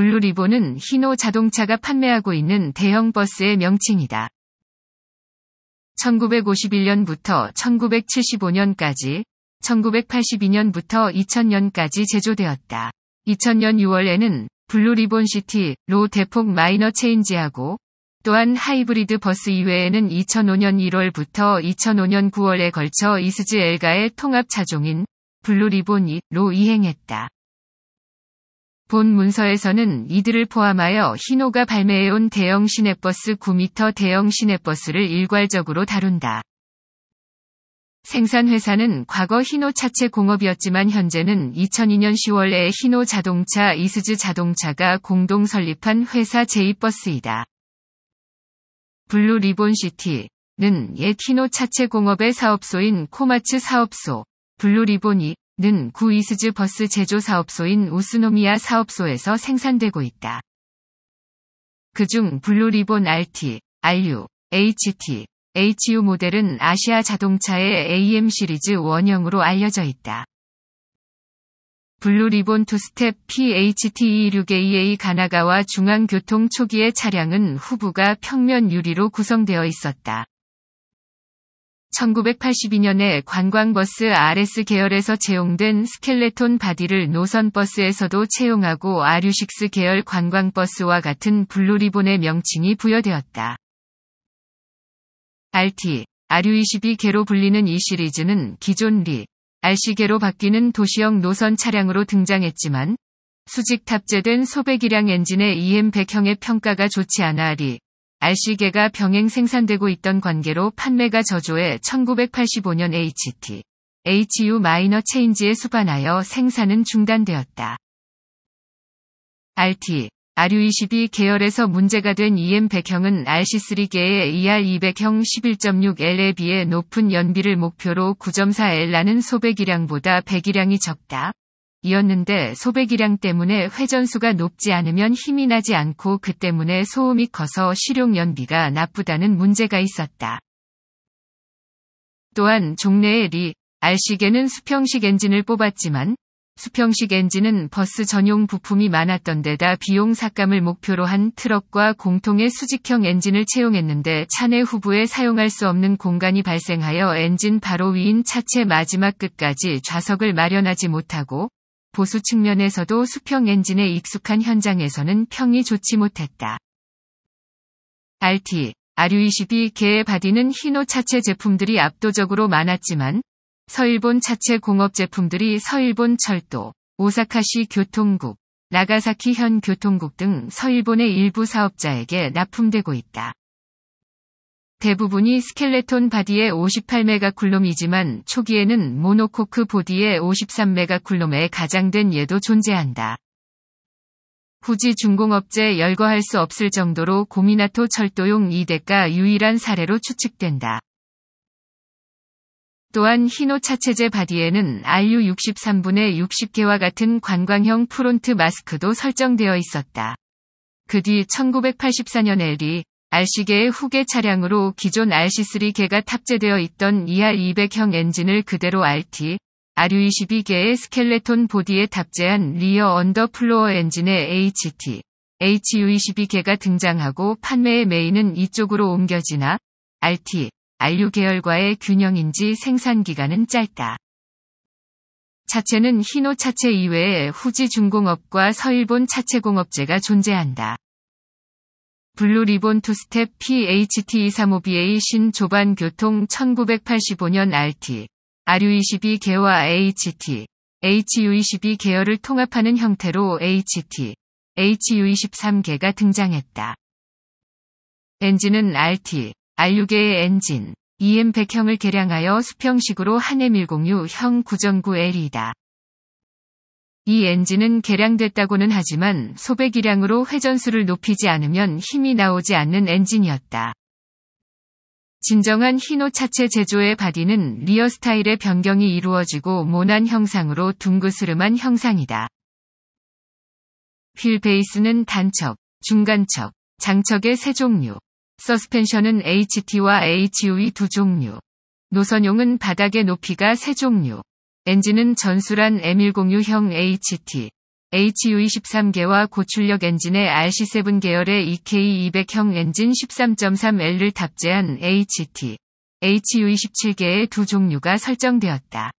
블루리본은 히노 자동차가 판매하고 있는 대형 버스의 명칭이다. 1951년부터 1975년까지, 1982년부터 2000년까지 제조되었다. 2000년 6월에는 블루리본 시티, 로 대폭 마이너 체인지하고, 또한 하이브리드 버스 이외에는 2005년 1월부터 2005년 9월에 걸쳐 이스즈 엘가의 통합 차종인 블루리본 2로 이행했다. 본 문서에서는 이들을 포함하여 희노가 발매해온 대형 시내버스 9m 대형 시내버스를 일괄적으로 다룬다. 생산회사는 과거 희노 차체 공업이었지만 현재는 2002년 10월에 희노 자동차 이스즈 자동차가 공동 설립한 회사 제이버스이다. 블루 리본 시티는 옛희노 차체 공업의 사업소인 코마츠 사업소, 블루 리본이 는 구이스즈 버스 제조 사업소인 우스노미아 사업소에서 생산되고 있다. 그 중 블루리본 RT, RU, HT, HU 모델은 아시아 자동차의 AM 시리즈 원형으로 알려져 있다. 블루리본 투스텝 PHT26A e 가나가와 중앙교통 초기의 차량은 후부가 평면 유리로 구성되어 있었다. 1982년에 관광버스 RS 계열에서 채용된 스켈레톤 바디를 노선버스에서도 채용하고 아류식스 계열 관광버스와 같은 블루리본의 명칭이 부여되었다. RT, 아류2 2개로 불리는 이 시리즈는 기존 리, RC계로 바뀌는 도시형 노선 차량으로 등장했지만 수직 탑재된 소배기량 엔진의 EM100형의 평가가 좋지 않아 리, RC계가 병행 생산되고 있던 관계로 판매가 저조해 1985년 HT, HU 마이너 체인지에 수반하여 생산은 중단되었다. RT, RU22 계열에서 문제가 된 EM100형은 RC3계의 ER200형 11.6L에 비해 높은 연비를 목표로 9.4L라는 소배기량보다 배기량이 적다. 이었는데 소배기량 때문에 회전수가 높지 않으면 힘이 나지 않고 그 때문에 소음이 커서 실용연비가 나쁘다는 문제가 있었다. 또한 종래의 리, R식에는 수평식 엔진을 뽑았지만 수평식 엔진은 버스 전용 부품이 많았던 데다 비용 삭감을 목표로 한 트럭과 공통의 수직형 엔진을 채용했는데 차내 후부에 사용할 수 없는 공간이 발생하여 엔진 바로 위인 차체 마지막 끝까지 좌석을 마련하지 못하고 보수 측면에서도 수평 엔진에 익숙한 현장에서는 평이 좋지 못했다. RT, RU22 개의 바디는 히노 차체 제품들이 압도적으로 많았지만 서일본 차체 공업 제품들이 서일본 철도, 오사카시 교통국, 나가사키 현 교통국 등 서일본의 일부 사업자에게 납품되고 있다. 대부분이 스켈레톤 바디의 58메가쿨롬이지만 초기에는 모노코크 보디의 53메가쿨롬에 가장된 예도 존재한다. 굳이 중공업체 열거할 수 없을 정도로 고미나토 철도용 2대가 유일한 사례로 추측된다. 또한 히노 차체제 바디에는 RU63분의 60개와 같은 관광형 프론트 마스크도 설정되어 있었다. 그 뒤 1984년 LD RC계의 후계 차량으로 기존 RC3계가 탑재되어 있던 ER200형 엔진을 그대로 RT, RU22계의 스켈레톤 보디에 탑재한 리어 언더플로어 엔진의 HT, HU22계가 등장하고 판매의 메인은 이쪽으로 옮겨지나 RT, RU 계열과의 균형인지 생산 기간은 짧다. 차체는 히노 차체 이외에 후지 중공업과 서일본 차체공업체가 존재한다. 블루 리본 투스텝 PHT235BA 신조반 교통 1985년 RT, RU22 개와 HT, HU22 계열을 통합하는 형태로 HT, HU23개가 등장했다. 엔진은 RT, r u 개의 엔진, EM100형을 개량하여 수평식으로 한해 106형 909L이다. 이 엔진은 개량됐다고는 하지만 소배기량으로 회전수를 높이지 않으면 힘이 나오지 않는 엔진이었다. 진정한 히노 차체 제조의 바디는 리어 스타일의 변경이 이루어지고 모난 형상으로 둥그스름한 형상이다. 휠 베이스는 단척, 중간척, 장척의 세 종류, 서스펜션은 HT와 HU의 e 두 종류, 노선용은 바닥의 높이가 세 종류, 엔진은 전술한 M106형 HT, HU23개와 고출력 엔진의 RC7 계열의 EK200형 엔진 13.3L을 탑재한 HT, HU27개의 두 종류가 설정되었다.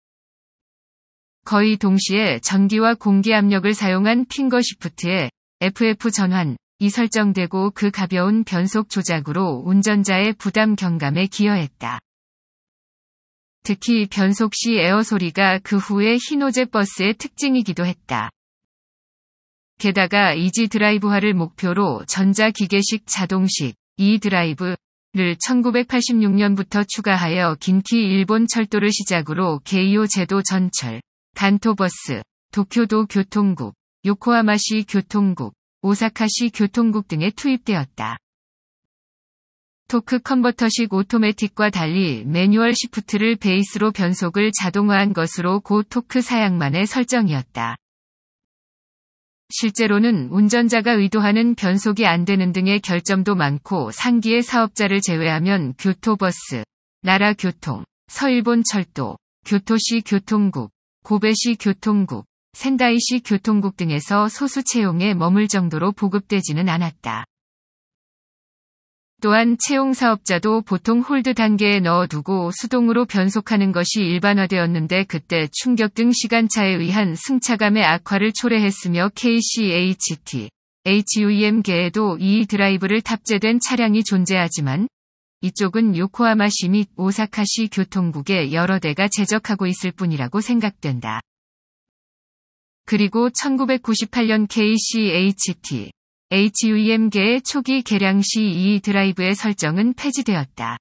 거의 동시에 전기와 공기 압력을 사용한 핑거 시프트에 FF 전환, 이 설정되고 그 가벼운 변속 조작으로 운전자의 부담 경감에 기여했다. 특히 변속시 에어 소리가 그 후의 흰오제 버스의 특징이기도 했다. 게다가 이지 드라이브화를 목표로 전자기계식 자동식 이 드라이브 를 1986년부터 추가하여 긴키 일본 철도를 시작으로 게이오 제도 전철, 간토버스, 도쿄도 교통국, 요코하마시 교통국, 오사카시 교통국 등에 투입되었다. 토크 컨버터식 오토매틱과 달리 매뉴얼 시프트를 베이스로 변속을 자동화한 것으로 고 토크 사양만의 설정이었다. 실제로는 운전자가 의도하는 변속이 안 되는 등의 결점도 많고 상기의 사업자를 제외하면 교토버스, 나라교통, 서일본철도, 교토시 교통국, 고베시 교통국, 센다이시 교통국 등에서 소수 채용에 머물 정도로 보급되지는 않았다. 또한 채용 사업자도 보통 홀드 단계에 넣어두고 수동으로 변속하는 것이 일반화되었는데 그때 충격 등 시간차에 의한 승차감의 악화를 초래했으며 KCHT, HUM계에도 E 드라이브를 탑재된 차량이 존재하지만 이쪽은 요코하마시 및 오사카시 교통국의 여러 대가 제적하고 있을 뿐이라고 생각된다. 그리고 1998년 KCHT, HUM계의 e 초기 개량 시 E 드라이브의 설정은 폐지되었다.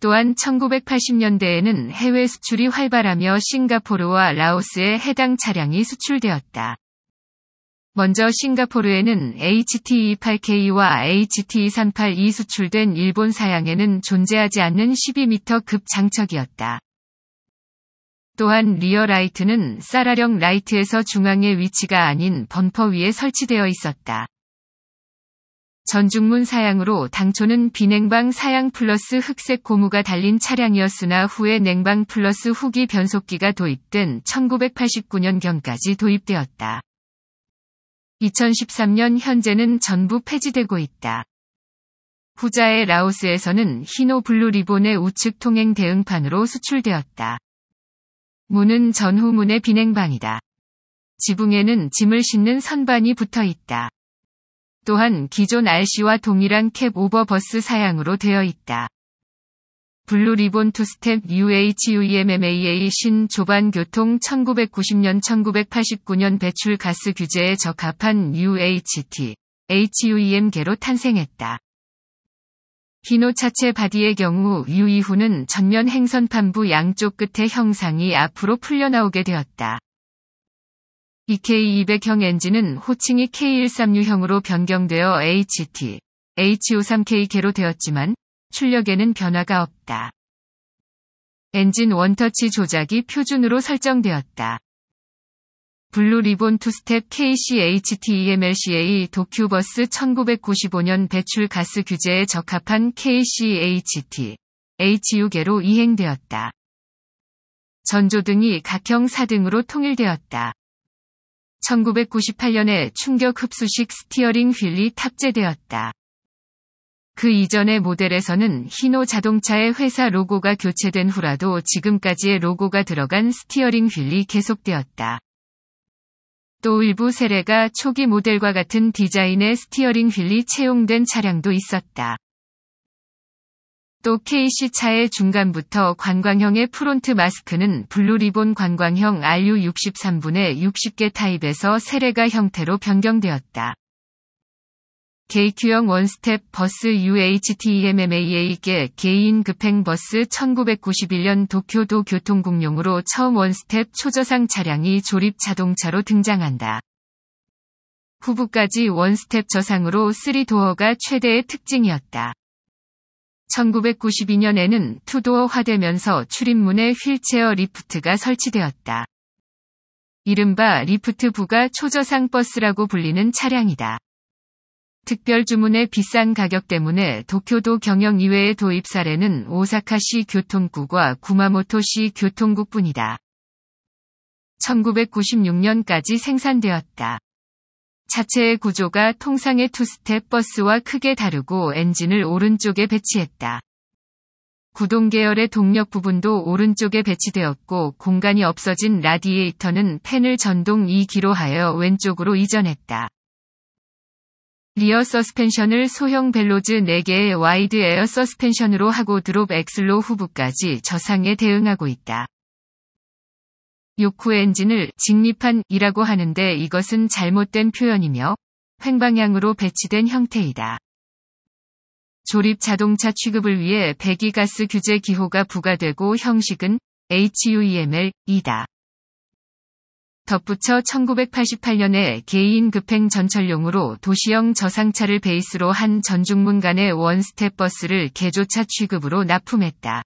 또한 1980년대에는 해외 수출이 활발하며 싱가포르와 라오스에 해당 차량이 수출되었다. 먼저 싱가포르에는 HT28K와 h t 3 8 e 수출된 일본 사양에는 존재하지 않는 12m급 장척이었다. 또한 리어 라이트는 쌀아령 라이트에서 중앙의 위치가 아닌 범퍼 위에 설치되어 있었다. 전중문 사양으로 당초는 비냉방 사양 플러스 흑색 고무가 달린 차량이었으나 후에 냉방 플러스 후기 변속기가 도입된 1989년경까지 도입되었다. 2013년 현재는 전부 폐지되고 있다. 후자의 라오스에서는 히노 블루 리본의 우측 통행 대응판으로 수출되었다. 문은 전후문의 비냉방이다. 지붕에는 짐을 싣는 선반이 붙어 있다. 또한 기존 RC와 동일한 캡 오버버스 사양으로 되어 있다. 블루리본 투스텝 u h u e m m a a 신 조반 교통 1990년 1989년 배출 가스 규제에 적합한 UHT, HUEM계로 탄생했다. 기노차체 바디의 경우 유이후는 전면 행선판부 양쪽 끝의 형상이 앞으로 풀려나오게 되었다. EK200형 엔진은 호칭이 K136형으로 변경되어 HT, H53K계로 되었지만 출력에는 변화가 없다. 엔진 원터치 조작이 표준으로 설정되었다. 블루리본 투스텝 KCHTEMLCA 도큐버스 1995년 배출 가스 규제에 적합한 KCHT HU계로 이행되었다. 전조 등이 각형 4등으로 통일되었다. 1998년에 충격 흡수식 스티어링 휠이 탑재되었다. 그 이전의 모델에서는 히노 자동차의 회사 로고가 교체된 후라도 지금까지의 로고가 들어간 스티어링 휠이 계속되었다. 또 일부 세례가 초기 모델과 같은 디자인의 스티어링 휠이 채용된 차량도 있었다. 또 KC차의 중간부터 관광형의 프론트 마스크는 블루리본 관광형 RU63분의 60개 타입에서 세례가 형태로 변경되었다. KQ형 원스텝 버스 u h t m m a 에게 개인 급행 버스 1991년 도쿄도 교통공용으로 처음 원스텝 초저상 차량이 조립 자동차로 등장한다. 후부까지 원스텝 저상으로 3도어가 최대의 특징이었다. 1992년에는 투도어화되면서 출입문에 휠체어 리프트가 설치되었다. 이른바 리프트 부가 초저상 버스라고 불리는 차량이다. 특별 주문의 비싼 가격 때문에 도쿄도 경영 이외의 도입 사례는 오사카시 교통국과 구마모토시 교통국뿐이다 1996년까지 생산되었다. 차체의 구조가 통상의 투스텝 버스와 크게 다르고 엔진을 오른쪽에 배치했다. 구동 계열의 동력 부분도 오른쪽에 배치되었고 공간이 없어진 라디에이터는 팬을 전동 2기로 하여 왼쪽으로 이전했다. 리어 서스펜션을 소형 벨로즈 4개의 와이드 에어 서스펜션으로 하고 드롭 엑슬로 후부까지 저상에 대응하고 있다. 요쿠 엔진을 직립판이라고 하는데 이것은 잘못된 표현이며 횡방향으로 배치된 형태이다. 조립 자동차 취급을 위해 배기가스 규제 기호가 부과되고 형식은 HUEML이다. 덧붙여 1988년에 개인 급행 전철용으로 도시형 저상차를 베이스로 한 전중문간의 원스텝 버스를 개조차 취급으로 납품했다.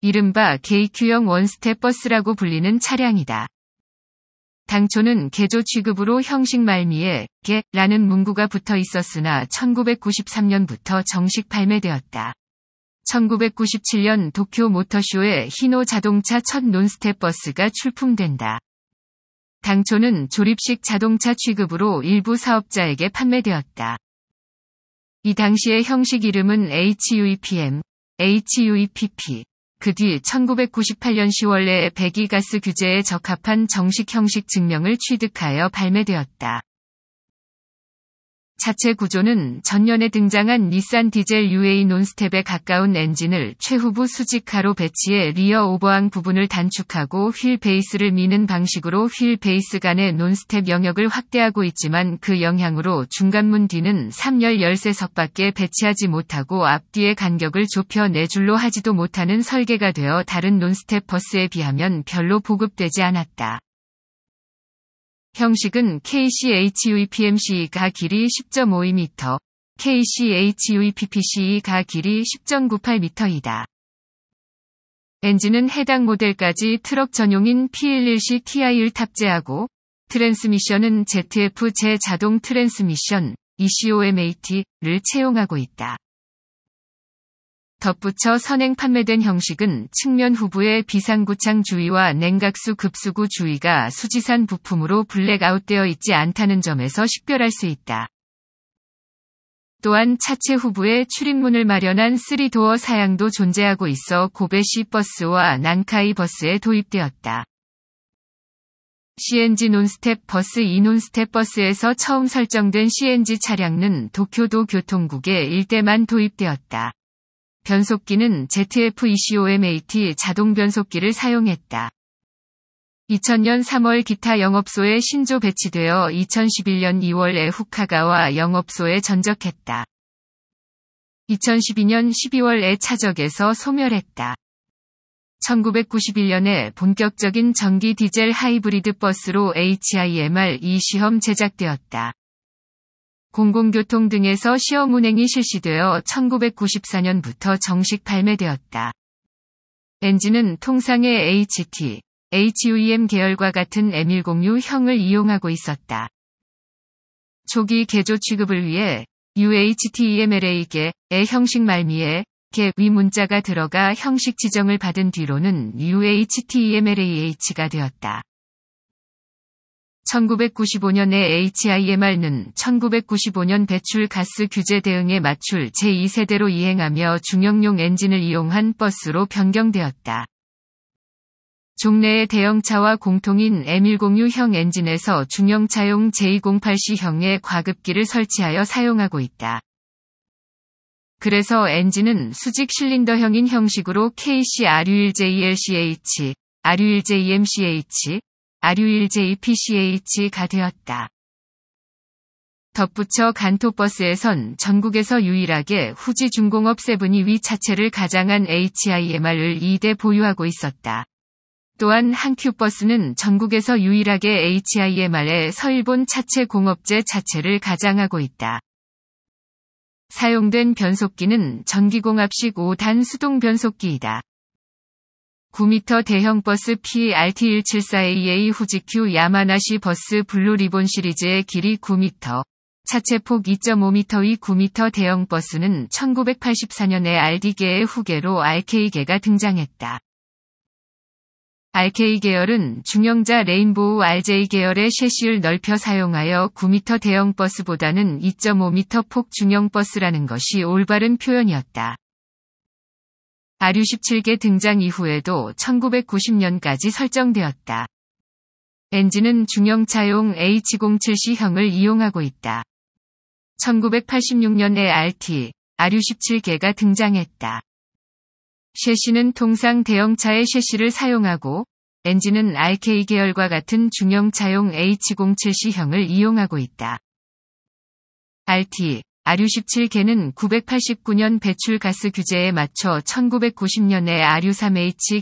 이른바 KQ형 원스텝 버스라고 불리는 차량이다. 당초는 개조 취급으로 형식 말미에 개라는 문구가 붙어 있었으나 1993년부터 정식 발매되었다. 1997년 도쿄 모터쇼에 히노 자동차 첫 논스텝 버스가 출품된다. 당초는 조립식 자동차 취급으로 일부 사업자에게 판매되었다. 이 당시의 형식 이름은 HUEPM, HUEPP. 그 뒤 1998년 10월에 배기가스 규제에 적합한 정식 형식 증명을 취득하여 발매되었다. 차체 구조는 전년에 등장한 닛산 디젤 UA 논스텝에 가까운 엔진을 최후부 수직화로 배치해 리어 오버항 부분을 단축하고 휠 베이스를 미는 방식으로 휠 베이스 간의 논스텝 영역을 확대하고 있지만 그 영향으로 중간문 뒤는 3열 열쇠 석밖에 배치하지 못하고 앞뒤의 간격을 좁혀 내 줄로 하지도 못하는 설계가 되어 다른 논스텝 버스에 비하면 별로 보급되지 않았다. 형식은 KCHUEPMCE가 길이 10.52m, k c h u p p c e 가 길이 10.98m이다. 엔진은 해당 모델까지 트럭 전용인 P11C TI를 탑재하고 트랜스미션은 ZF 제자동 트랜스미션 ECOMAT를 채용하고 있다. 덧붙여 선행 판매된 형식은 측면 후부의 비상구창 주의와 냉각수 급수구 주의가 수지산 부품으로 블랙아웃되어 있지 않다는 점에서 식별할 수 있다. 또한 차체 후부에 출입문을 마련한 3도어 사양도 존재하고 있어 고베시 버스와 난카이 버스에 도입되었다. CNG 논스텝 버스 2논스텝 버스에서 처음 설정된 CNG 차량은 도쿄도 교통국에 일대만 도입되었다. 변속기는 ZF-ECOMAT 자동 변속기를 사용했다. 2000년 3월 기타 영업소에 신조 배치되어 2011년 2월에 후카가와 영업소에 전적했다. 2012년 12월에 차적에서 소멸했다. 1991년에 본격적인 전기 디젤 하이브리드 버스로 HIMR 2 시험 제작되었다. 공공교통 등에서 시험 운행이 실시되어 1994년부터 정식 발매되었다. 엔진은 통상의 HT, HUEM 계열과 같은 M106형을 이용하고 있었다. 초기 개조 취급을 위해 u h t e m l a 계의 형식 말미에 개 위 문자가 들어가 형식 지정을 받은 뒤로는 u h t e m l a h 가 되었다. 1995년에 HIMR는 1995년 배출 가스 규제 대응에 맞출 제2세대로 이행하며 중형용 엔진을 이용한 버스로 변경되었다. 종래의 대형차와 공통인 m 1 0 u 형 엔진에서 중형차용 J08C형의 과급기를 설치하여 사용하고 있다. 그래서 엔진은 수직 실린더형인 형식으로 KCRU1JLCH, RU1JMCH, RULJPCH가 되었다. 덧붙여 간토버스에선 전국에서 유일하게 후지 중공업 세븐이 위 차체를 가장한 HIMR을 2대 보유하고 있었다. 또한 한큐버스는 전국에서 유일하게 HIMR의 서일본 차체 공업제 자체를 가장하고 있다. 사용된 변속기는 전기공합식 5단 수동 변속기이다. 9m 대형 버스 PRT174AA e 후지큐 야마나시 버스 블루리본 시리즈의 길이 9m, 차체폭 2.5m의 9m 대형 버스는 1984년에 RD계의 후계로 RK계가 등장했다. RK 계열은 중형자 레인보우 RJ 계열의 셰시를 넓혀 사용하여 9m 대형 버스보다는 2.5m 폭 중형 버스라는 것이 올바른 표현이었다. 아류 17개 등장 이후에도 1990년까지 설정되었다. 엔진은 중형차용 H07C형을 이용하고 있다. 1986년에 RT, 아류 17개가 등장했다. 쉐시는 통상 대형차의 쉐시를 사용하고 엔진은 RK 계열과 같은 중형차용 H07C형을 이용하고 있다. RT, 아류17개는 989년 배출가스 규제에 맞춰 1990년에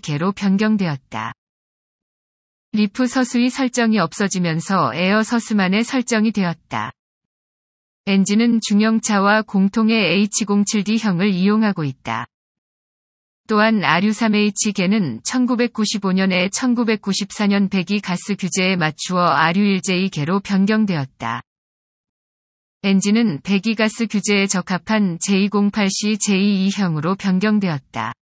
아류3H개로 변경되었다. 리프 서수의 설정이 없어지면서 에어 서수만의 설정이 되었다. 엔진은 중형차와 공통의 H07D형을 이용하고 있다. 또한 아류3H계는 1995년에 1994년 배기 가스 규제에 맞추어 아류1J계로 변경되었다. 엔진은 배기가스 규제에 적합한 J08C J2형으로 변경되었다.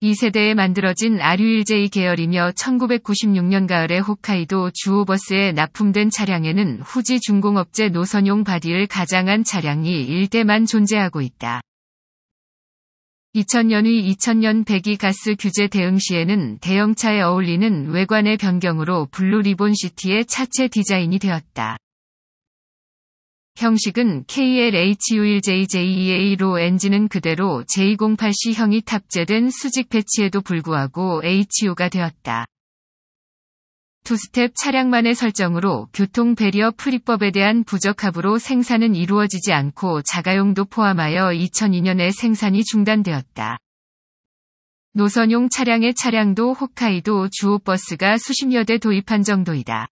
이세대에 만들어진 RU1J 계열이며 1996년 가을에 홋카이도 주오버스에 납품된 차량에는 후지 중공업체 노선용 바디를 가장한 차량이 일대만 존재하고 있다. 2000년의 2000년 배기가스 규제 대응 시에는 대형차에 어울리는 외관의 변경으로 블루 리본 시티의 차체 디자인이 되었다. 형식은 KLHU1JJEA로 엔진은 그대로 J08C형이 탑재된 수직 배치에도 불구하고 HU가 되었다. 투스텝 차량만의 설정으로 교통 배리어 프리법에 대한 부적합으로 생산은 이루어지지 않고 자가용도 포함하여 2002년에 생산이 중단되었다. 노선용 차량의 차량도 홋카이도 주호버스가 수십여 대 도입한 정도이다.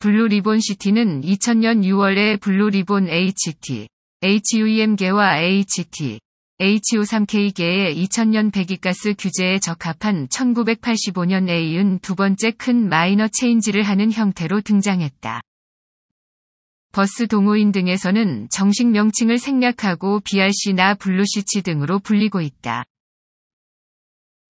블루리본 시티는 2000년 6월에 블루리본 HT, HUM계와 HT, h o 3 k 계의 2000년 배기가스 규제에 적합한 1 9 8 5년 a 이은 두 번째 큰 마이너 체인지를 하는 형태로 등장했다. 버스 동호인 등에서는 정식 명칭을 생략하고 BRC나 블루시치 등으로 불리고 있다.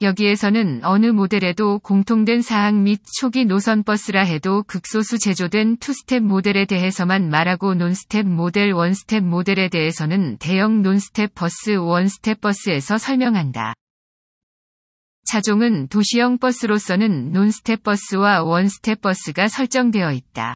여기에서는 어느 모델에도 공통된 사항 및 초기 노선 버스라 해도 극소수 제조된 투스텝 모델에 대해서만 말하고 논스텝 모델 원스텝 모델에 대해서는 대형 논스텝 버스 원스텝 버스에서 설명한다. 차종은 도시형 버스로서는 논스텝 버스와 원스텝 버스가 설정되어 있다.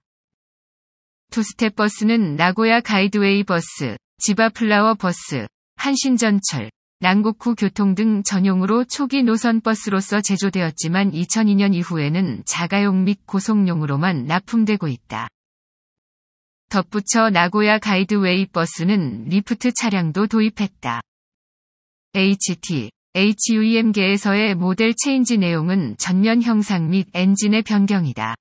투스텝 버스는 나고야 가이드웨이 버스, 지바 플라워 버스, 한신전철, 난국후 교통 등 전용으로 초기 노선 버스로서 제조되었지만 2002년 이후에는 자가용 및 고속용으로만 납품되고 있다. 덧붙여 나고야 가이드웨이 버스는 리프트 차량도 도입했다. HT, HUM계에서의 모델 체인지 내용은 전면 형상 및 엔진의 변경이다.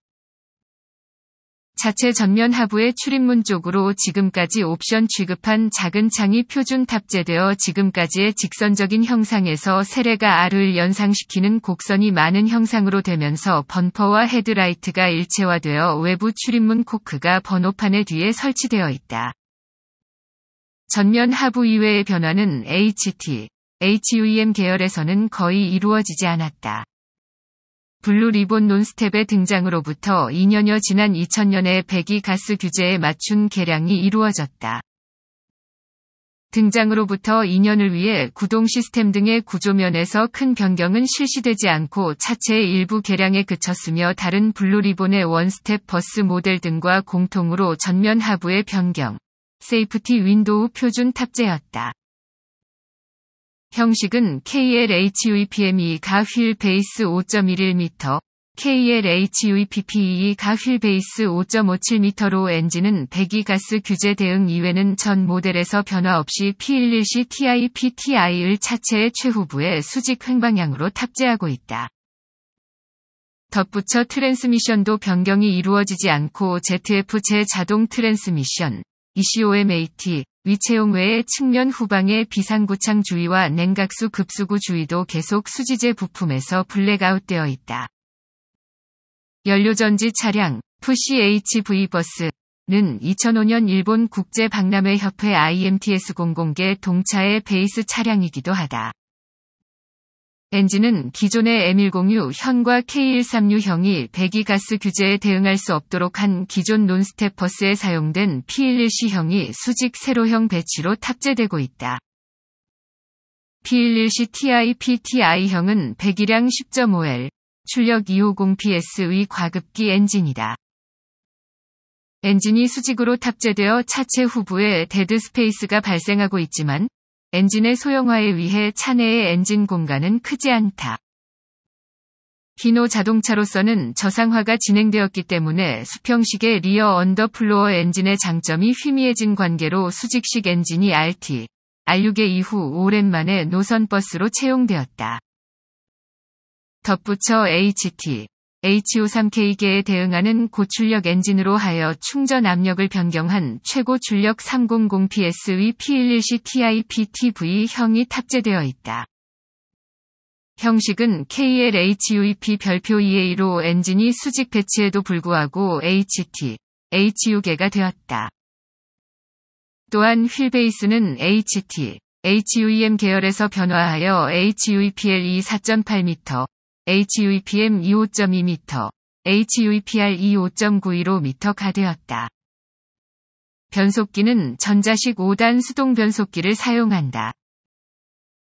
자체 전면 하부의 출입문 쪽으로 지금까지 옵션 취급한 작은 창이 표준 탑재되어 지금까지의 직선적인 형상에서 세례가 R을 연상시키는 곡선이 많은 형상으로 되면서 범퍼와 헤드라이트가 일체화되어 외부 출입문 코크가 번호판의 뒤에 설치되어 있다. 전면 하부 이외의 변화는 HT, HUM 계열에서는 거의 이루어지지 않았다. 블루 리본 논스텝의 등장으로부터 2년여 지난 2000년에 배기 가스 규제에 맞춘 개량이 이루어졌다. 등장으로부터 2년을 위해 구동 시스템 등의 구조면에서 큰 변경은 실시되지 않고 차체의 일부 개량에 그쳤으며 다른 블루리본의 원스텝 버스 모델 등과 공통으로 전면 하부의 변경, 세이프티 윈도우 표준 탑재였다. 형식은 KLHUEPME e 가휠 베이스 5.11m, KLHUEPPE e 가휠 베이스 5.57m로 엔진은 배기가스 규제 대응 이외는 전 모델에서 변화 없이 p 1 1 c TI PTI을 차체의 최후부에 수직 횡방향으로 탑재하고 있다. 덧붙여 트랜스미션도 변경이 이루어지지 않고 ZF 제 자동 트랜스미션, ECOMAT, 위채용 외에 측면 후방의 비상구창 주의와 냉각수 급수구 주의도 계속 수지제 부품에서 블랙아웃되어 있다. 연료전지 차량, 푸시HV 버스는 2005년 일본 국제박람회 협회 IMTS 공공계 동차의 베이스 차량이기도 하다. 엔진은 기존의 M106 형과 K136형이 배기 가스 규제에 대응할 수 없도록 한 기존 논스텝 버스에 사용된 p 1 1 c 형이 수직 세로형 배치로 탑재되고 있다. P111C TIPTI형은 배기량 10.5L, 출력 250PS의 e 과급기 엔진이다. 엔진이 수직으로 탑재되어 차체 후부에 데드 스페이스가 발생하고 있지만 엔진의 소형화에 의해 차내의 엔진 공간은 크지 않다. 히노 자동차로서는 저상화가 진행되었기 때문에 수평식의 리어 언더플로어 엔진의 장점이 희미해진 관계로 수직식 엔진이 RT, R6의 이후 오랜만에 노선버스로 채용되었다. 덧붙여 HT, h o 3 k 계에 대응하는 고출력 엔진으로 하여 충전 압력을 변경한 최고 출력 300PS의 P110 Ti PTV형이 탑재되어 있다. 형식은 KLHUEP 별표 EA로 엔진이 수직 배치에도 불구하고 HT, HU계가 되었다. 또한 휠베이스는 HT, HUEM 계열에서 변화하여 HUEPL이 4.8m, e HUPM 25.2m, HUPR 25.915m가 되었다. 변속기는 전자식 5단 수동 변속기를 사용한다.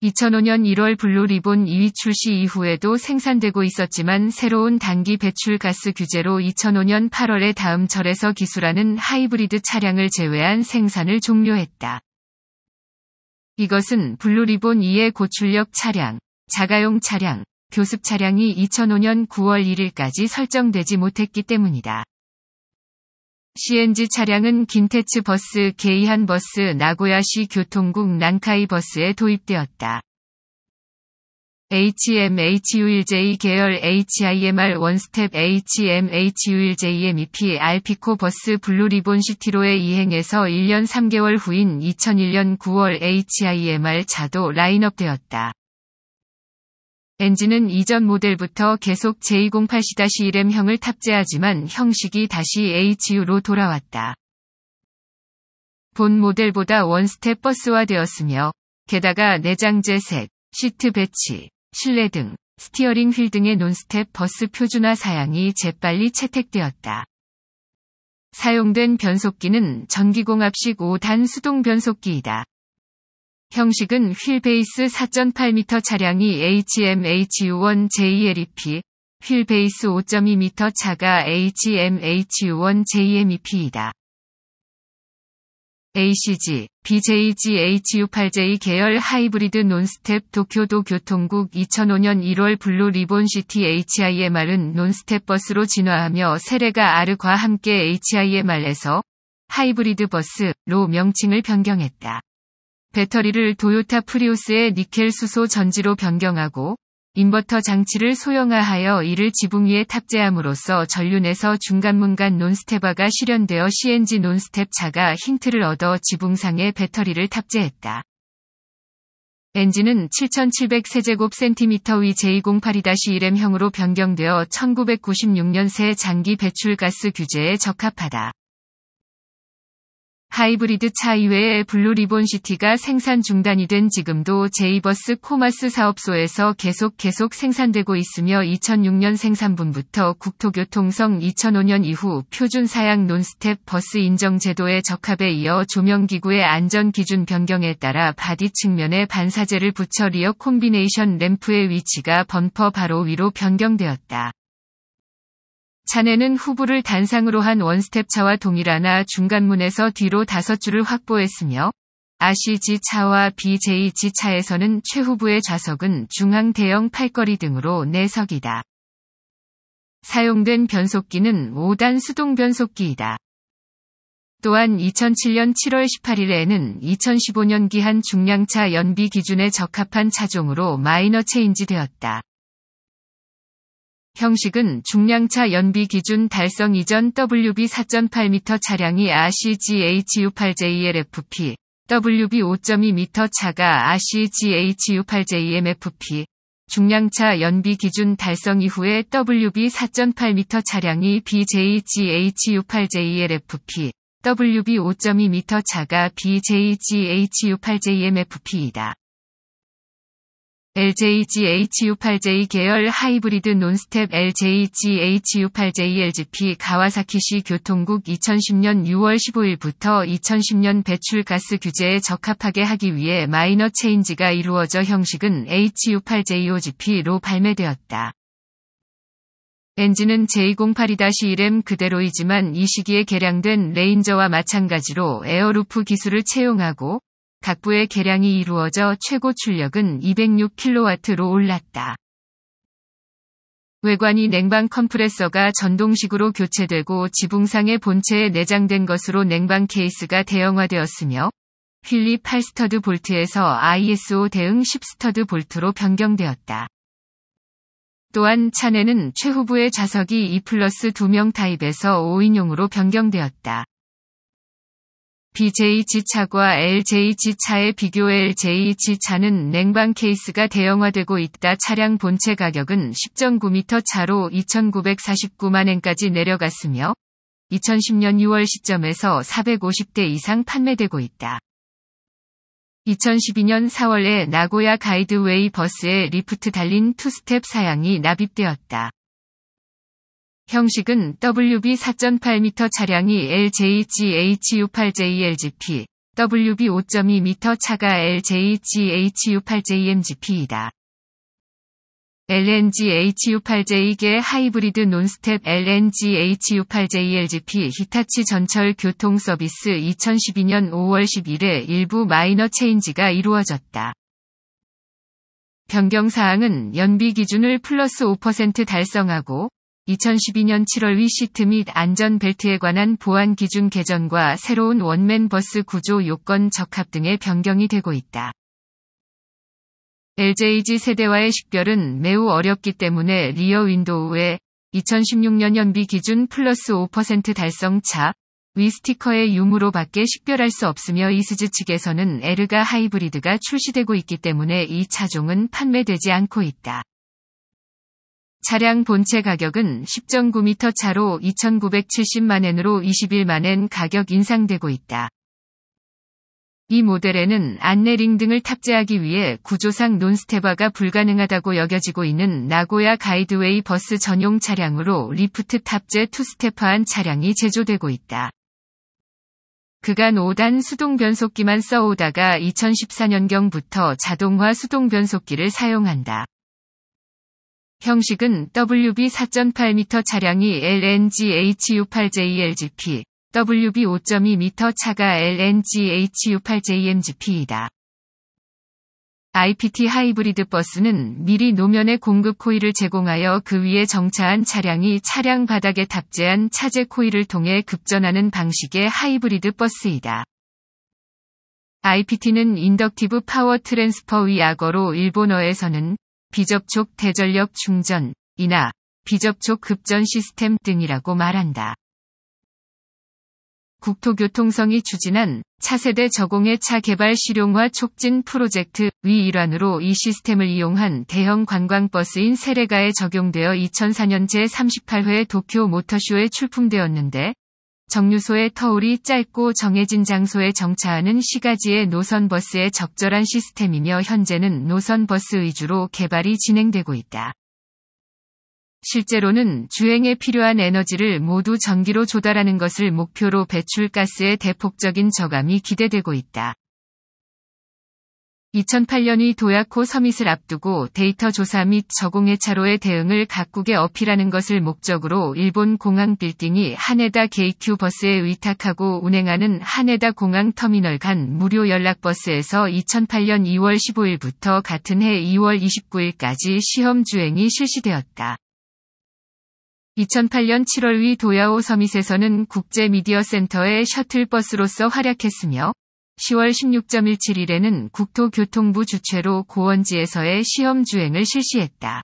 2005년 1월 블루 리본 2위 출시 이후에도 생산되고 있었지만 새로운 단기 배출 가스 규제로 2005년 8월에 다음 철에서 기술하는 하이브리드 차량을 제외한 생산을 종료했다. 이것은 블루 리본 2의 고출력 차량, 자가용 차량, 교습 차량이 2005년 9월 1일까지 설정되지 못했기 때문이다. CNG 차량은 긴테츠 버스, 게이한 버스, 나고야시 교통국 난카이 버스에 도입되었다. HMHU일J 계열 HIMR 원스텝 HMHU일JM EP r p 코 버스 블루리본 시티로의 이행에서 1년 3개월 후인 2001년 9월 HIMR 차도 라인업되었다. 엔진은 이전 모델부터 계속 J080-1M형을 탑재하지만 형식이 다시 HU로 돌아왔다. 본 모델보다 원스텝 버스화되었으며 게다가 내장재 색, 시트 배치, 실내 등 스티어링 휠 등의 논스텝 버스 표준화 사양이 재빨리 채택되었다. 사용된 변속기는 전기공합식 5단 수동 변속기이다. 형식은 휠 베이스 4.8m 차량이 HMHU1JLEP, 휠 베이스 5.2m 차가 HMHU1JMEP이다. ACG, BJGHU8J 계열 하이브리드 논스텝 도쿄도 교통국 2005년 1월 블루 리본 시티 HIMR은 논스텝 버스로 진화하며 세레가 아르과 함께 HIMR에서 하이브리드 버스로 명칭을 변경했다. 배터리를 도요타 프리우스의 니켈 수소 전지로 변경하고 인버터 장치를 소형화하여 이를 지붕 위에 탑재함으로써 전륜에서 중간문간 논스텝화가 실현되어 CNG 논스텝 차가 힌트를 얻어 지붕상에 배터리를 탑재했다. 엔진은 7 7 0 0세제곱센티미터위 J08-1M형으로 변경되어 1996년 새 장기 배출가스 규제에 적합하다. 하이브리드 차 이외에 블루리본 시티가 생산 중단이 된 지금도 제이버스 코마스 사업소에서 계속 계속 생산되고 있으며 2006년 생산분부터 국토교통성 2005년 이후 표준 사양 논스텝 버스 인정 제도의 적합에 이어 조명기구의 안전 기준 변경에 따라 바디 측면에 반사제를 붙여 리어 콤비네이션 램프의 위치가 범퍼 바로 위로 변경되었다. 차내는 후부를 단상으로 한 원스텝 차와 동일하나 중간문에서 뒤로 다섯 줄을 확보했으며 RCG 차와 BJG 차에서는 최후부의 좌석은 중앙 대형 팔걸이 등으로 내석이다 사용된 변속기는 5단 수동 변속기이다. 또한 2007년 7월 18일에는 2015년기 한 중량차 연비 기준에 적합한 차종으로 마이너 체인지되었다. 형식은 중량차 연비 기준 달성 이전 WB 4.8m 차량이 RCGHU8JLFP, WB 5.2m 차가 RCGHU8JMFP, 중량차 연비 기준 달성 이후에 WB 4.8m 차량이 BJGHU8JLFP, WB 5.2m 차가 BJGHU8JMFP이다. LJGHU8J 계열 하이브리드 논스텝 LJGHU8J LGP 가와사키시 교통국 2010년 6월 15일부터 2010년 배출가스 규제에 적합하게 하기 위해 마이너 체인지가 이루어져 형식은 HU8J OGP로 발매되었다. 엔진은 J08-1M 그대로이지만 이 시기에 개량된 레인저와 마찬가지로 에어루프 기술을 채용하고 각 부의 개량이 이루어져 최고 출력은 206kW로 올랐다. 외관이 냉방 컴프레서가 전동식으로 교체되고 지붕상의 본체에 내장된 것으로 냉방 케이스가 대형화되었으며 필립 8스터드 볼트에서 ISO 대응 10스터드 볼트로 변경되었다. 또한 차내는 최후부의 좌석이 E 플러스 2명 타입에서 5인용으로 변경되었다. BJG차과 LJG차의 비교 LJG차는 냉방 케이스가 대형화되고 있다. 차량 본체 가격은 10.9m 차로 2,949만엔까지 내려갔으며 2010년 6월 시점에서 450대 이상 판매되고 있다. 2012년 4월에 나고야 가이드웨이 버스에 리프트 달린 투스텝 사양이 납입되었다. 형식은 WB4.8m 차량이 LJGHU8JLGP, e WB5.2m 차가 LJGHU8JMGP이다. E LNGHU8J계 e 하이브리드 논스텝 LNGHU8JLGP 히타치 전철 교통 서비스 2012년 5월 1 1일에 일부 마이너 체인지가 이루어졌다. 변경 사항은 연비 기준을 플러스 5% 달성하고 2012년 7월 위 시트 및 안전 벨트에 관한 보안 기준 개정과 새로운 원맨 버스 구조 요건 적합 등의 변경이 되고 있다. LJG 세대와의 식별은 매우 어렵기 때문에 리어 윈도우에 2016년 연비 기준 플러스 5% 달성 차, 위 스티커의 유무로 밖에 식별할 수 없으며 이스즈 측에서는 에르가 하이브리드가 출시되고 있기 때문에 이 차종은 판매되지 않고 있다. 차량 본체 가격은 10.9m 차로 2,970만엔으로 21만엔 가격 인상되고 있다. 이 모델에는 안내링 등을 탑재하기 위해 구조상 논스테바가 불가능하다고 여겨지고 있는 나고야 가이드웨이 버스 전용 차량으로 리프트 탑재 투스테파한 차량이 제조되고 있다. 그간 5단 수동 변속기만 써오다가 2014년경부터 자동화 수동 변속기를 사용한다. 형식은 WB 4.8m 차량이 LNGHU8JLGP, WB 5.2m 차가 LNGHU8JMGP이다. IPT 하이브리드 버스는 미리 노면에 공급 코일을 제공하여 그 위에 정차한 차량이 차량 바닥에 탑재한 차제 코일을 통해 급전하는 방식의 하이브리드 버스이다. IPT는 인덕티브 파워 트랜스퍼 위악어로 일본어에서는 비접촉 대전력 충전이나 비접촉 급전 시스템 등이라고 말한다. 국토교통성이 추진한 차세대 저공해 차 개발 실용화 촉진 프로젝트 위 일환으로 이 시스템을 이용한 대형 관광버스인 세레가에 적용되어 2004년 제38회 도쿄 모터쇼에 출품되었는데 정류소의 터울이 짧고 정해진 장소에 정차하는 시가지의 노선버스의 적절한 시스템이며 현재는 노선버스 위주로 개발이 진행되고 있다. 실제로는 주행에 필요한 에너지를 모두 전기로 조달하는 것을 목표로 배출가스의 대폭적인 저감이 기대되고 있다. 2 0 0 8년이 도야코 서밋을 앞두고 데이터 조사 및 저공해 차로의 대응을 각국에 어필하는 것을 목적으로 일본 공항 빌딩이 하네다 게이큐 버스에 위탁하고 운행하는 하네다 공항 터미널 간 무료 연락버스에서 2008년 2월 15일부터 같은 해 2월 29일까지 시험 주행이 실시되었다. 2008년 7월위 도야오 서밋에서는 국제 미디어 센터의 셔틀버스로서 활약했으며 10월 16.17일에는 국토교통부 주최로 고원지에서의 시험 주행을 실시했다.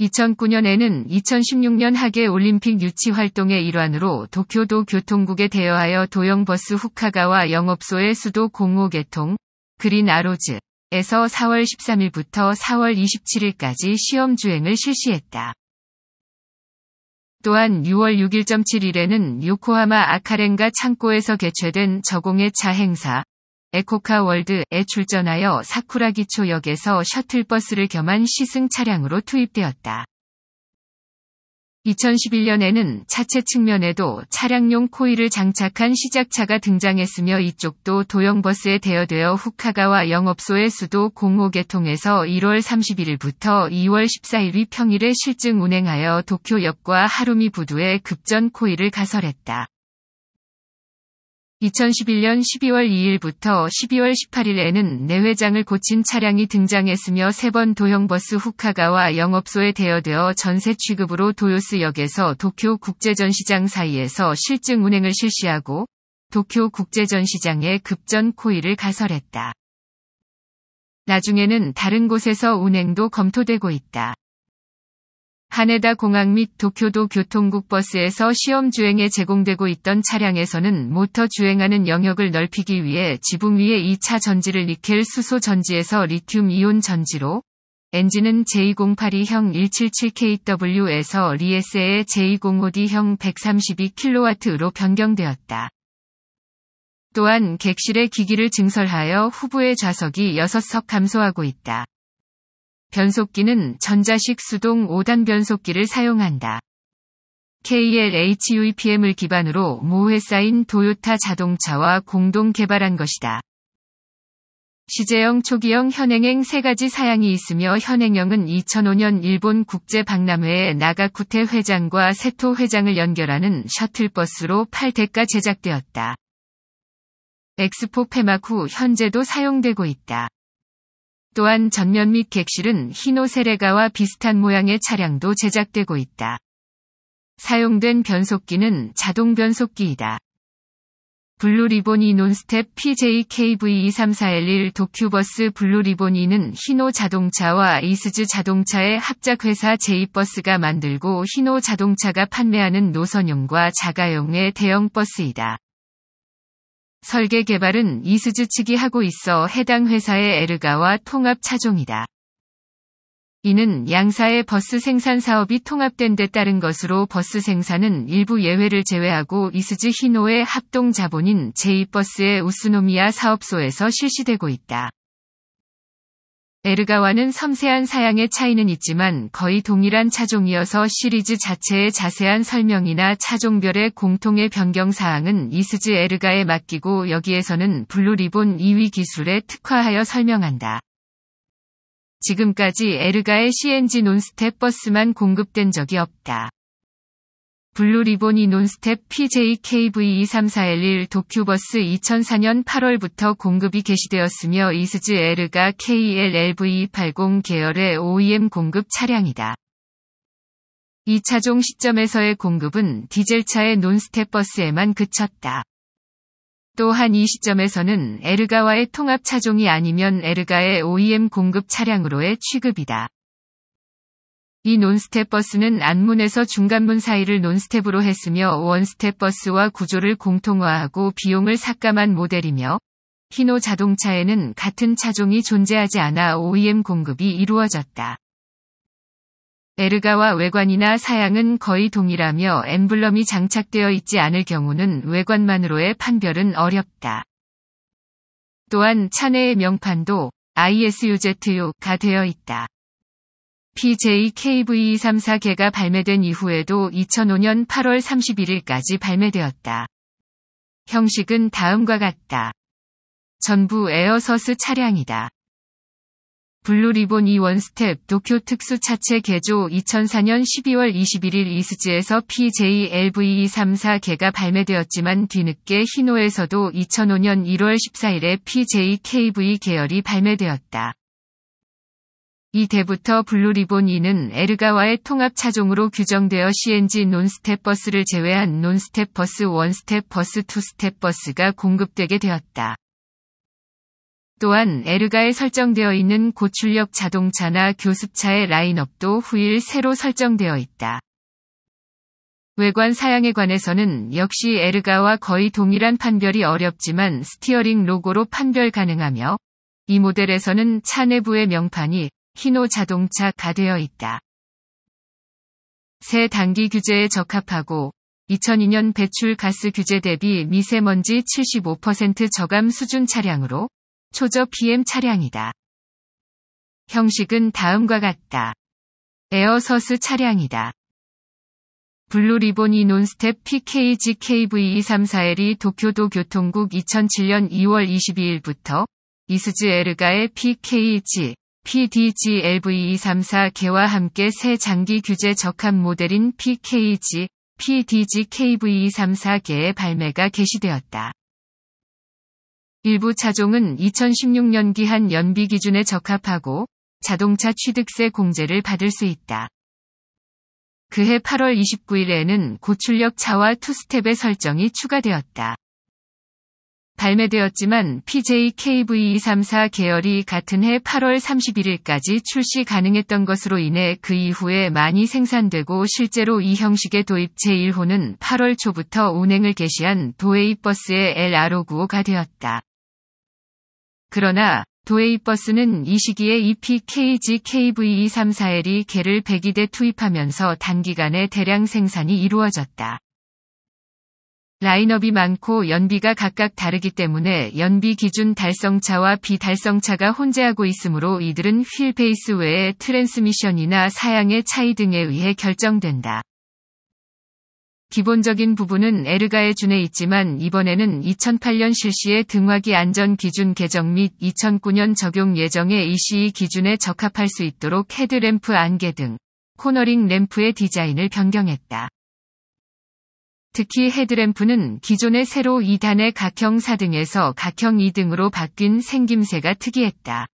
2009년에는 2016년 하계 올림픽 유치 활동의 일환으로 도쿄도 교통국에 대여하여 도영버스 후카가와 영업소의 수도 공호 계통 그린 아로즈에서 4월 13일부터 4월 27일까지 시험 주행을 실시했다. 또한 6월 6일.7일에는 요코하마 아카렌가 창고에서 개최된 저공해 차 행사 에코카 월드에 출전하여 사쿠라기초역에서 셔틀버스를 겸한 시승 차량으로 투입되었다. 2011년에는 차체 측면에도 차량용 코일을 장착한 시작차가 등장했으며 이쪽도 도형버스에 대여되어 후카가와 영업소의 수도 공호계통에서 1월 31일부터 2월 1 4일이 평일에 실증 운행하여 도쿄역과 하루미 부두에 급전 코일을 가설했다. 2011년 12월 2일부터 12월 18일에는 내회장을 고친 차량이 등장했으며 세 번 도형버스 후카가와 영업소에 대여되어 전세 취급으로 도요스역에서 도쿄 국제전시장 사이에서 실증 운행을 실시하고 도쿄 국제전시장에 급전 코일을 가설했다. 나중에는 다른 곳에서 운행도 검토되고 있다. 하네다 공항 및 도쿄도 교통국 버스에서 시험 주행에 제공되고 있던 차량에서는 모터 주행하는 영역을 넓히기 위해 지붕 위에 2차 전지를 니켈 수소 전지에서 리튬 이온 전지로 엔진은 J082형 177KW에서 리에세의 j 0 5 d 형 132kW로 변경되었다. 또한 객실의 기기를 증설하여 후보의 좌석이 6석 감소하고 있다. 변속기는 전자식 수동 5단 변속기를 사용한다. KLHUEPM을 기반으로 모회 사인 도요타 자동차와 공동 개발한 것이다. 시제형 초기형 현행행3 가지 사양이 있으며 현행형은 2005년 일본 국제 박람회에 나가쿠테 회장과 세토 회장을 연결하는 셔틀버스로 8대가 제작되었다. 엑스포 폐막 후 현재도 사용되고 있다. 또한 전면 및 객실은 히노 세레가와 비슷한 모양의 차량도 제작되고 있다. 사용된 변속기는 자동 변속기이다. 블루리본 2 논스텝 PJKV234L1 도큐버스 블루리본 2는 히노 자동차와 이스즈 자동차의 합작회사 제이버스가 만들고 히노 자동차가 판매하는 노선용과 자가용의 대형 버스이다. 설계 개발은 이수주 측이 하고 있어 해당 회사의 에르가와 통합 차종이다. 이는 양사의 버스 생산 사업이 통합된 데 따른 것으로 버스 생산은 일부 예외를 제외하고 이수즈 히노의 합동 자본인 제이버스의 우스노미아 사업소에서 실시되고 있다. 에르가와는 섬세한 사양의 차이는 있지만 거의 동일한 차종이어서 시리즈 자체의 자세한 설명이나 차종별의 공통의 변경 사항은 이스즈 에르가에 맡기고 여기에서는 블루리본 2위 기술에 특화하여 설명한다. 지금까지 에르가의 CNG 논스텝 버스만 공급된 적이 없다. 블루리본이 논스텝 PJKV2341 도큐버스 2004년 8월부터 공급이 개시되었으며 이스즈 에르가 k l l v 8 0 계열의 OEM 공급 차량이다. 2차종 시점에서의 공급은 디젤차의 논스텝 버스에만 그쳤다. 또한 이 시점에서는 에르가와의 통합 차종이 아니면 에르가의 OEM 공급 차량으로의 취급이다. 이 논스텝 버스는 안문에서 중간문 사이를 논스텝으로 했으며 원스텝 버스와 구조를 공통화하고 비용을 삭감한 모델이며 히노 자동차에는 같은 차종이 존재하지 않아 OEM 공급이 이루어졌다. 에르가와 외관이나 사양은 거의 동일하며 엠블럼이 장착되어 있지 않을 경우는 외관만으로의 판별은 어렵다. 또한 차내의 명판도 ISUZU가 되어 있다. PJKV234개가 발매된 이후에도 2005년 8월 31일까지 발매되었다. 형식은 다음과 같다. 전부 에어서스 차량이다. 블루리본 2원 스텝 도쿄 특수 차체 개조 2004년 12월 21일 이스즈에서 PJLV234개가 발매되었지만 뒤늦게 히노에서도 2005년 1월 14일에 PJKV 계열이 발매되었다. 이때부터 블루리본 2는 에르가와의 통합 차종으로 규정되어 CNG 논스텝 버스를 제외한 논스텝 버스, 원스텝 버스, 투스텝 버스가 공급되게 되었다. 또한 에르가에 설정되어 있는 고출력 자동차나 교습차의 라인업도 후일 새로 설정되어 있다. 외관 사양에 관해서는 역시 에르가와 거의 동일한 판별이 어렵지만 스티어링 로고로 판별 가능하며 이 모델에서는 차 내부의 명판이 키노 자동차가 되어 있다. 새 단기 규제에 적합하고 2002년 배출 가스 규제 대비 미세먼지 75% 저감 수준 차량으로 초저 PM 차량이다. 형식은 다음과 같다. 에어서스 차량이다. 블루리본이 논스텝 PKGKV234L이 도쿄도 교통국 2007년 2월 22일부터 이스즈 에르가의 PKG PDG-LV234 개와 함께 새 장기 규제 적합 모델인 PKG, PDG-KV234 개의 발매가 개시되었다. 일부 차종은 2016년 기한 연비 기준에 적합하고 자동차 취득세 공제를 받을 수 있다. 그해 8월 29일에는 고출력 차와 투스텝의 설정이 추가되었다. 발매되었지만 PJKV234 계열이 같은 해 8월 31일까지 출시 가능했던 것으로 인해 그 이후에 많이 생산되고 실제로 이 형식의 도입 제1호는 8월 초부터 운행을 개시한 도웨이버스의 LR595가 되었다. 그러나 도웨이버스는 이 시기에 EPKGKV234L이 개를 102대 투입하면서 단기간에 대량 생산이 이루어졌다. 라인업이 많고 연비가 각각 다르기 때문에 연비 기준 달성차와 비달성차가 혼재하고 있으므로 이들은 휠페이스 외에 트랜스미션이나 사양의 차이 등에 의해 결정된다. 기본적인 부분은 에르가의준에 있지만 이번에는 2008년 실시의 등화기 안전 기준 개정 및 2009년 적용 예정의 ECE e 기준에 적합할 수 있도록 헤드램프 안개 등 코너링 램프의 디자인을 변경했다. 특히 헤드램프는 기존의 세로 2단의 각형 4등에서 각형 2등으로 바뀐 생김새가 특이했다.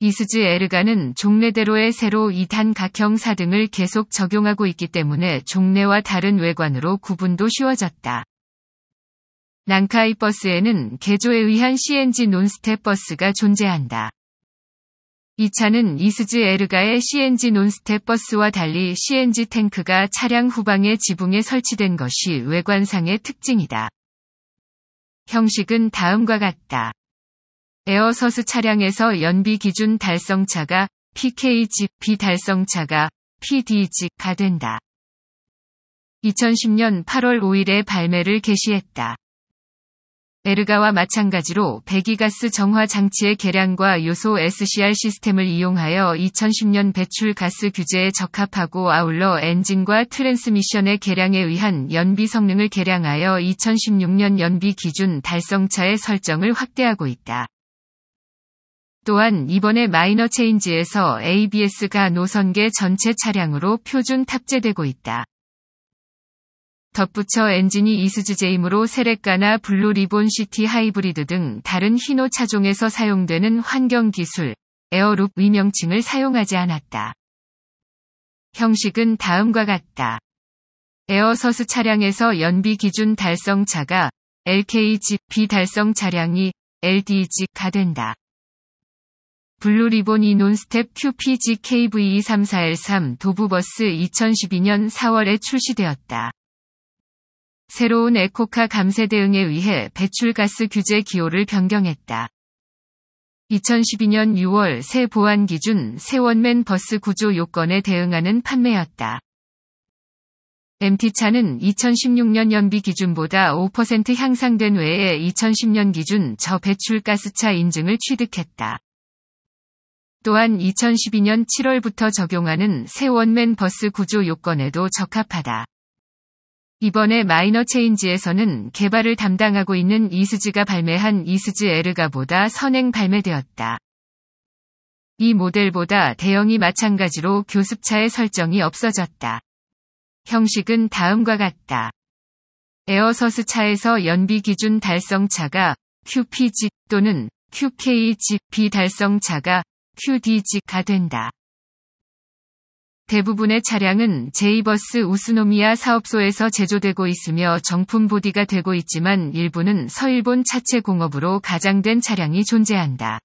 이수지 에르가는 종례대로의 세로 2단 각형 4등을 계속 적용하고 있기 때문에 종례와 다른 외관으로 구분도 쉬워졌다. 난카이 버스에는 개조에 의한 CNG 논스텝 버스가 존재한다. 이 차는 이스즈 에르가의 CNG 논스텝 버스와 달리 CNG 탱크가 차량 후방의 지붕에 설치된 것이 외관상의 특징이다. 형식은 다음과 같다. 에어서스 차량에서 연비 기준 달성차가 PKG, 비달성차가 PDG가 된다. 2010년 8월 5일에 발매를 개시했다. 에르가와 마찬가지로 배기가스 정화 장치의 개량과 요소 SCR 시스템을 이용하여 2010년 배출 가스 규제에 적합하고 아울러 엔진과 트랜스미션의 개량에 의한 연비 성능을 개량하여 2016년 연비 기준 달성차의 설정을 확대하고 있다. 또한 이번에 마이너 체인지에서 ABS가 노선계 전체 차량으로 표준 탑재되고 있다. 덧붙여 엔진이 이수즈 제임으로 세레가나 블루 리본 시티 하이브리드 등 다른 희노 차종에서 사용되는 환경 기술, 에어룹 위명칭을 사용하지 않았다. 형식은 다음과 같다. 에어 서수 차량에서 연비 기준 달성 차가 LKG p 달성 차량이 LDG가 된다. 블루 리본 이논스텝 QPG k v 2 3 4 1 3 도부버스 2012년 4월에 출시되었다. 새로운 에코카 감세 대응에 의해 배출가스 규제 기호를 변경했다. 2012년 6월 새 보안 기준 세원맨 버스 구조 요건에 대응하는 판매였다. MT차는 2016년 연비 기준보다 5% 향상된 외에 2010년 기준 저배출가스차 인증을 취득했다. 또한 2012년 7월부터 적용하는 세원맨 버스 구조 요건에도 적합하다. 이번에 마이너 체인지에서는 개발을 담당하고 있는 이스즈가 발매한 이스즈 에르가보다 선행 발매되었다. 이 모델보다 대형이 마찬가지로 교습차의 설정이 없어졌다. 형식은 다음과 같다. 에어서스 차에서 연비 기준 달성차가 QPG 또는 QKG p 달성차가 QDG가 된다. 대부분의 차량은 제이버스 우스노미아 사업소에서 제조되고 있으며 정품 보디가 되고 있지만 일부는 서일본 차체 공업으로 가장된 차량이 존재한다.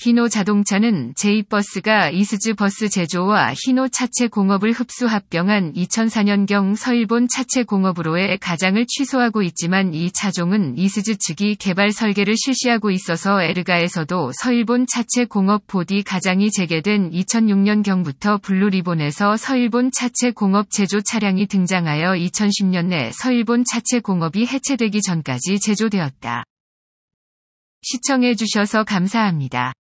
히노 자동차는 제이버스가 이스즈 버스 제조와 히노 차체 공업을 흡수 합병한 2004년경 서일본 차체 공업으로의 가장을 취소하고 있지만 이 차종은 이스즈 측이 개발 설계를 실시하고 있어서 에르가에서도 서일본 차체 공업 보디 가장이 재개된 2006년경부터 블루리본에서 서일본 차체 공업 제조 차량이 등장하여 2 0 1 0년내 서일본 차체 공업이 해체되기 전까지 제조되었다. 시청해주셔서 감사합니다.